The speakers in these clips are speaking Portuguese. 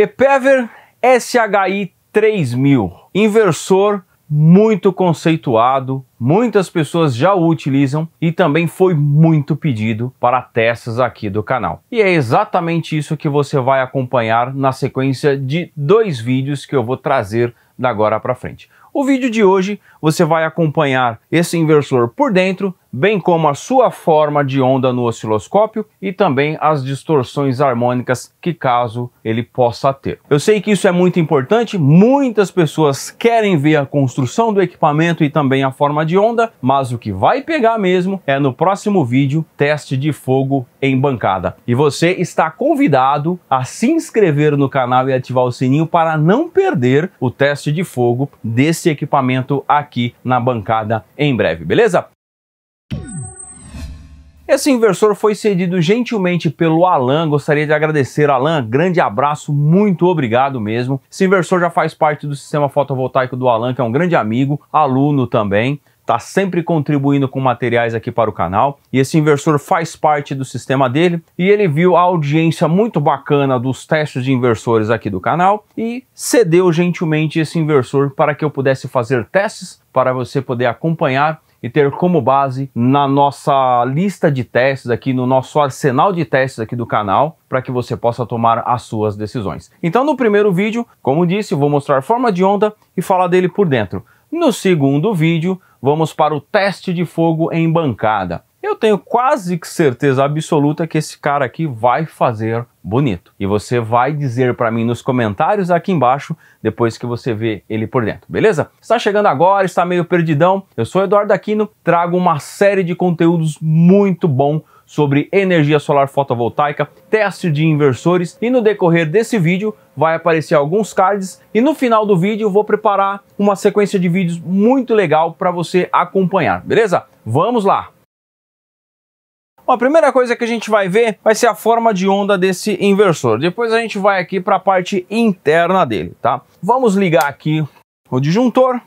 Epever SHI 3000, inversor muito conceituado, muitas pessoas já o utilizam e também foi muito pedido para testes aqui do canal. E é exatamente isso que você vai acompanhar na sequência de dois vídeos que eu vou trazer da agora para frente. O vídeo de hoje você vai acompanhar esse inversor por dentro bem como a sua forma de onda no osciloscópio e também as distorções harmônicas que caso ele possa ter. Eu sei que isso é muito importante, muitas pessoas querem ver a construção do equipamento e também a forma de onda, mas o que vai pegar mesmo é no próximo vídeo teste de fogo em bancada. E você está convidado a se inscrever no canal e ativar o sininho para não perder o teste de fogo desse equipamento aqui na bancada em breve, beleza? Esse inversor foi cedido gentilmente pelo Alan. Gostaria de agradecer, Alan. Grande abraço, muito obrigado mesmo. Esse inversor já faz parte do sistema fotovoltaico do Alan, que é um grande amigo, aluno também. Está sempre contribuindo com materiais aqui para o canal. E esse inversor faz parte do sistema dele. E ele viu a audiência muito bacana dos testes de inversores aqui do canal e cedeu gentilmente esse inversor para que eu pudesse fazer testes para você poder acompanhar e ter como base na nossa lista de testes aqui, no nosso arsenal de testes aqui do canal, para que você possa tomar as suas decisões. Então no primeiro vídeo, como disse, vou mostrar forma de onda e falar dele por dentro. No segundo vídeo, vamos para o teste de fogo em bancada. Eu tenho quase certeza absoluta que esse cara aqui vai fazer bonito. E você vai dizer para mim nos comentários aqui embaixo depois que você vê ele por dentro, beleza? Está chegando agora, está meio perdidão. Eu sou Eduardo Aquino, trago uma série de conteúdos muito bom sobre energia solar fotovoltaica, teste de inversores e no decorrer desse vídeo vai aparecer alguns cards e no final do vídeo vou preparar uma sequência de vídeos muito legal para você acompanhar, beleza? Vamos lá! Bom, a primeira coisa que a gente vai ver vai ser a forma de onda desse inversor. Depois a gente vai aqui para a parte interna dele, tá? Vamos ligar aqui o disjuntor.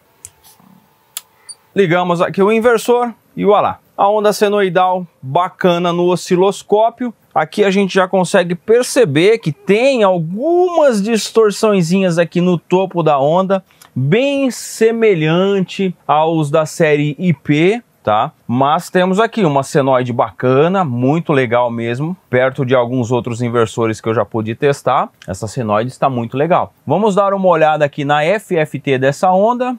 Ligamos aqui o inversor e voilà. A onda senoidal bacana no osciloscópio. Aqui a gente já consegue perceber que tem algumas distorçõezinhas aqui no topo da onda, bem semelhante aos da série IP, tá? Mas temos aqui uma senoide bacana, muito legal mesmo, perto de alguns outros inversores que eu já pude testar. Essa senoide está muito legal. Vamos dar uma olhada aqui na FFT dessa onda.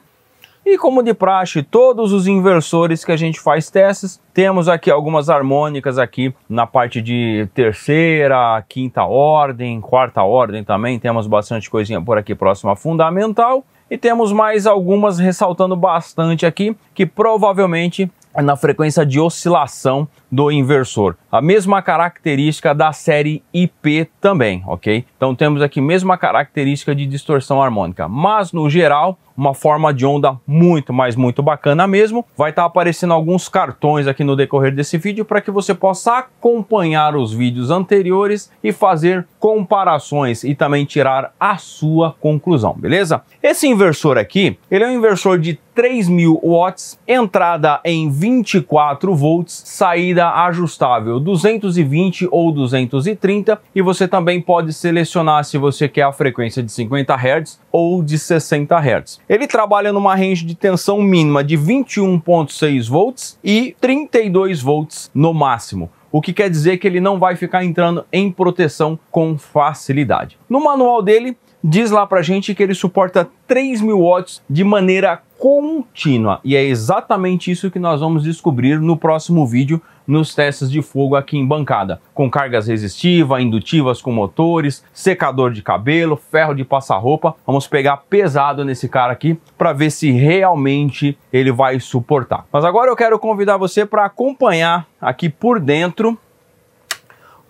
E como de praxe, todos os inversores que a gente faz testes, temos aqui algumas harmônicas aqui na parte de terceira, quinta ordem, quarta ordem também, temos bastante coisinha por aqui próxima fundamental. E temos mais algumas ressaltando bastante aqui que provavelmente é na frequência de oscilação do inversor. A mesma característica da série IP também, ok? Então temos aqui mesma característica de distorção harmônica, mas no geral uma forma de onda muito, mas muito bacana mesmo. Vai estar tá aparecendo alguns cartões aqui no decorrer desse vídeo para que você possa acompanhar os vídeos anteriores e fazer comparações e também tirar a sua conclusão, beleza? Esse inversor aqui, ele é um inversor de 3000 watts, entrada em 24 volts, saída ajustável 220 ou 230 e você também pode selecionar se você quer a frequência de 50 Hz ou de 60 Hz. Ele trabalha numa range de tensão mínima de 21.6 volts e 32 volts no máximo o que quer dizer que ele não vai ficar entrando em proteção com facilidade. No manual dele, diz lá pra gente que ele suporta 3.000 watts de maneira contínua, e é exatamente isso que nós vamos descobrir no próximo vídeo, nos testes de fogo aqui em bancada, com cargas resistivas, indutivas com motores, secador de cabelo, ferro de passar roupa. Vamos pegar pesado nesse cara aqui para ver se realmente ele vai suportar. Mas agora eu quero convidar você para acompanhar aqui por dentro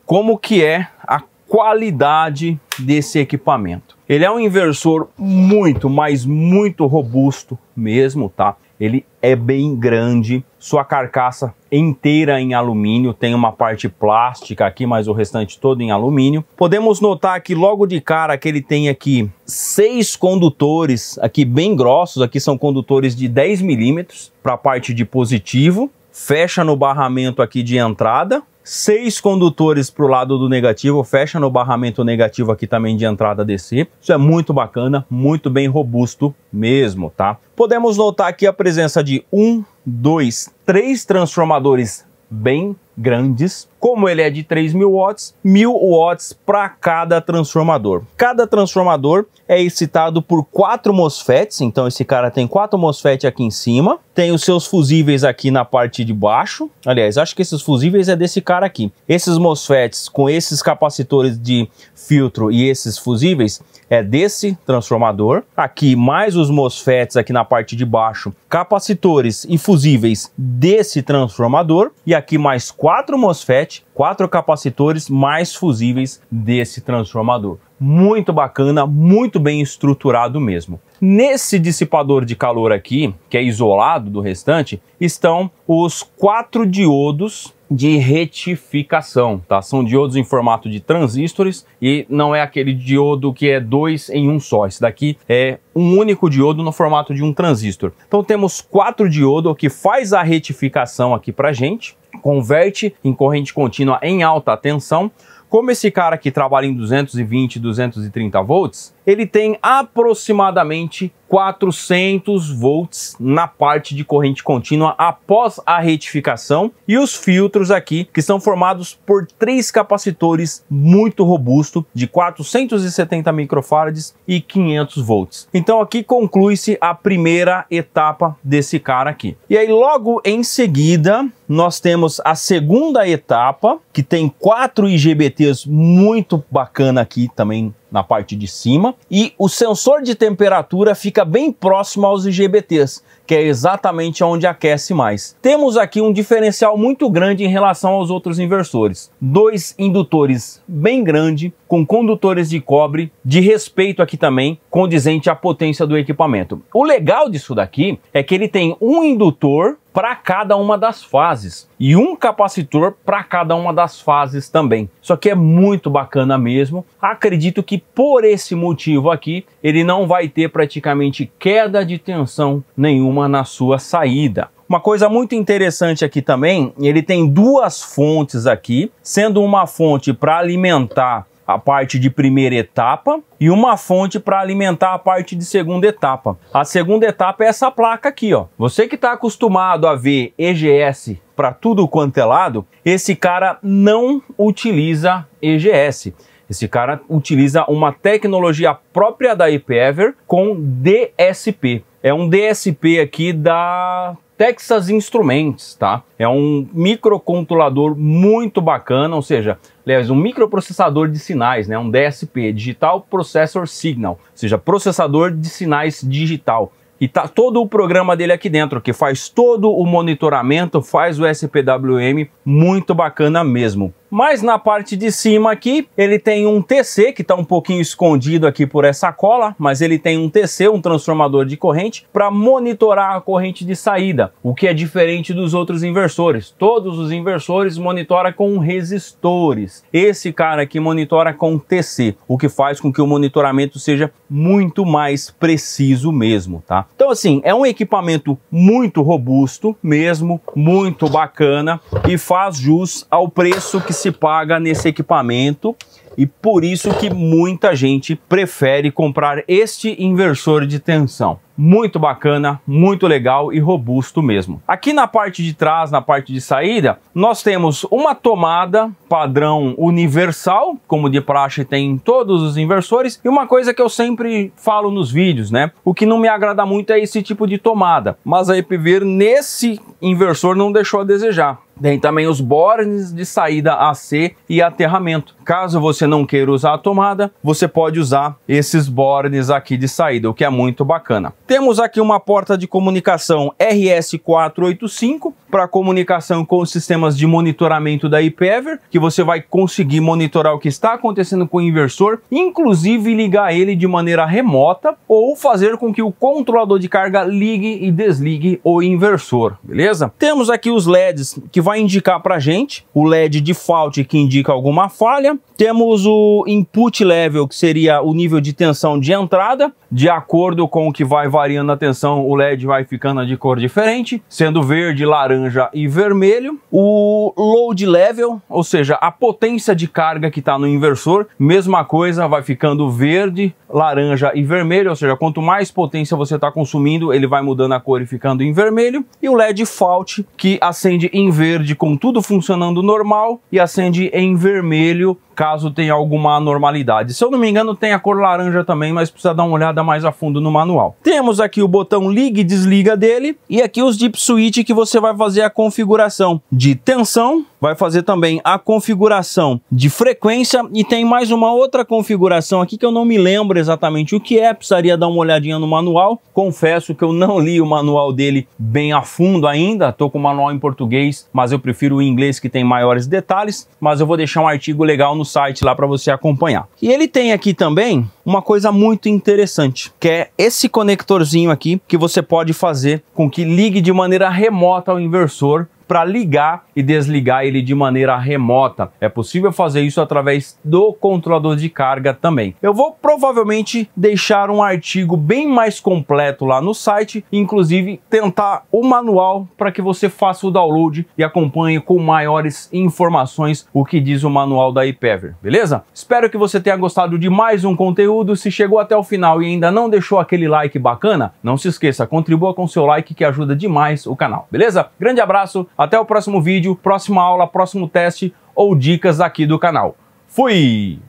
como que é a qualidade desse equipamento. Ele é um inversor muito, mas muito robusto mesmo, tá? Ele é bem grande, sua carcaça inteira em alumínio, tem uma parte plástica aqui, mas o restante todo em alumínio. Podemos notar que logo de cara que ele tem aqui seis condutores aqui bem grossos, aqui são condutores de 10 milímetros para a parte de positivo, fecha no barramento aqui de entrada, seis condutores para o lado do negativo, fecha no barramento negativo aqui também de entrada DC. Isso é muito bacana, muito bem robusto mesmo, tá? Podemos notar aqui a presença de um, dois, três transformadores bem grandes. Como ele é de 3.000 watts, 1.000 watts para cada transformador. Cada transformador é excitado por quatro MOSFETs, então esse cara tem quatro MOSFETs aqui em cima, tem os seus fusíveis aqui na parte de baixo. Aliás, acho que esses fusíveis é desse cara aqui. Esses MOSFETs com esses capacitores de filtro e esses fusíveis é desse transformador. Aqui mais os MOSFETs aqui na parte de baixo, capacitores e fusíveis desse transformador e aqui mais quatro MOSFET, quatro capacitores mais fusíveis desse transformador. Muito bacana, muito bem estruturado mesmo. Nesse dissipador de calor aqui, que é isolado do restante, estão os quatro diodos de retificação, tá? São diodos em formato de transistores e não é aquele diodo que é dois em um só. Esse daqui é um único diodo no formato de um transistor. Então temos quatro diodos que faz a retificação aqui pra gente, converte em corrente contínua em alta tensão. Como esse cara aqui trabalha em 220, 230 volts, ele tem aproximadamente 400 volts na parte de corrente contínua após a retificação e os filtros aqui que são formados por três capacitores muito robusto de 470 microfarads e 500 volts. Então aqui conclui-se a primeira etapa desse cara aqui. E aí logo em seguida nós temos a segunda etapa que tem quatro IGBTs muito bacana aqui também na parte de cima, e o sensor de temperatura fica bem próximo aos IGBTs, que é exatamente onde aquece mais. Temos aqui um diferencial muito grande em relação aos outros inversores. Dois indutores bem grande, com condutores de cobre, de respeito aqui também, condizente à potência do equipamento. O legal disso daqui é que ele tem um indutor para cada uma das fases e um capacitor para cada uma das fases também. Isso aqui é muito bacana mesmo. Acredito que por esse motivo aqui, ele não vai ter praticamente queda de tensão nenhuma na sua saída. Uma coisa muito interessante aqui também, ele tem duas fontes aqui, sendo uma fonte para alimentar a parte de primeira etapa e uma fonte para alimentar a parte de segunda etapa. A segunda etapa é essa placa aqui, ó. Você que está acostumado a ver EGS para tudo quanto é lado, esse cara não utiliza EGS. Esse cara utiliza uma tecnologia própria da IPEVER com DSP. É um DSP aqui da Texas Instruments, tá? É um microcontrolador muito bacana, ou seja, aliás, um microprocessador de sinais, né? Um DSP, Digital Processor Signal, ou seja, processador de sinais digital. E tá todo o programa dele aqui dentro, que faz todo o monitoramento, faz o SPWM, muito bacana mesmo. Mas na parte de cima aqui, ele tem um TC que está um pouquinho escondido aqui por essa cola, mas ele tem um TC, um transformador de corrente, para monitorar a corrente de saída, o que é diferente dos outros inversores. Todos os inversores monitora com resistores. Esse cara aqui monitora com TC, o que faz com que o monitoramento seja muito mais preciso mesmo, tá? Então assim, é um equipamento muito robusto mesmo, muito bacana e faz jus ao preço que se paga nesse equipamento e por isso que muita gente prefere comprar este inversor de tensão. Muito bacana, muito legal e robusto mesmo. Aqui na parte de trás, na parte de saída, nós temos uma tomada padrão universal, como de praxe tem em todos os inversores, e uma coisa que eu sempre falo nos vídeos, né? O que não me agrada muito é esse tipo de tomada, mas a Epiver nesse inversor não deixou a desejar. Tem também os bornes de saída AC e aterramento. Caso você não queira usar a tomada, você pode usar esses bornes aqui de saída, o que é muito bacana. Temos aqui uma porta de comunicação RS485 para comunicação com os sistemas de monitoramento da IPEVER, que você vai conseguir monitorar o que está acontecendo com o inversor, inclusive ligar ele de maneira remota ou fazer com que o controlador de carga ligue e desligue o inversor, beleza? Temos aqui os LEDs que vai indicar para gente, o LED default que indica alguma falha, temos o input level que seria o nível de tensão de entrada, de acordo com o que vai variando a tensão o LED vai ficando de cor diferente, sendo verde, laranja e vermelho. O load level, ou seja, a potência de carga que está no inversor, mesma coisa, vai ficando verde, laranja e vermelho, ou seja, quanto mais potência você está consumindo, ele vai mudando a cor e ficando em vermelho. E o LED fault que acende em verde verde com tudo funcionando normal e acende em vermelho caso tenha alguma anormalidade. Se eu não me engano, tem a cor laranja também, mas precisa dar uma olhada mais a fundo no manual. Temos aqui o botão liga e desliga dele e aqui os dip switch que você vai fazer a configuração de tensão, vai fazer também a configuração de frequência e tem mais uma outra configuração aqui que eu não me lembro exatamente o que é, precisaria dar uma olhadinha no manual. Confesso que eu não li o manual dele bem a fundo ainda, estou com o manual em português, mas eu prefiro o inglês que tem maiores detalhes, mas eu vou deixar um artigo legal no no site lá para você acompanhar. E ele tem aqui também uma coisa muito interessante, que é esse conectorzinho aqui que você pode fazer com que ligue de maneira remota ao inversor para ligar e desligar ele de maneira remota. É possível fazer isso através do controlador de carga também. Eu vou provavelmente deixar um artigo bem mais completo lá no site, inclusive tentar o manual para que você faça o download e acompanhe com maiores informações o que diz o manual da IPEVER, beleza? Espero que você tenha gostado de mais um conteúdo. Se chegou até o final e ainda não deixou aquele like bacana, não se esqueça, contribua com seu like que ajuda demais o canal, beleza? Grande abraço, até o próximo vídeo, próxima aula, próximo teste ou dicas aqui do canal. Fui!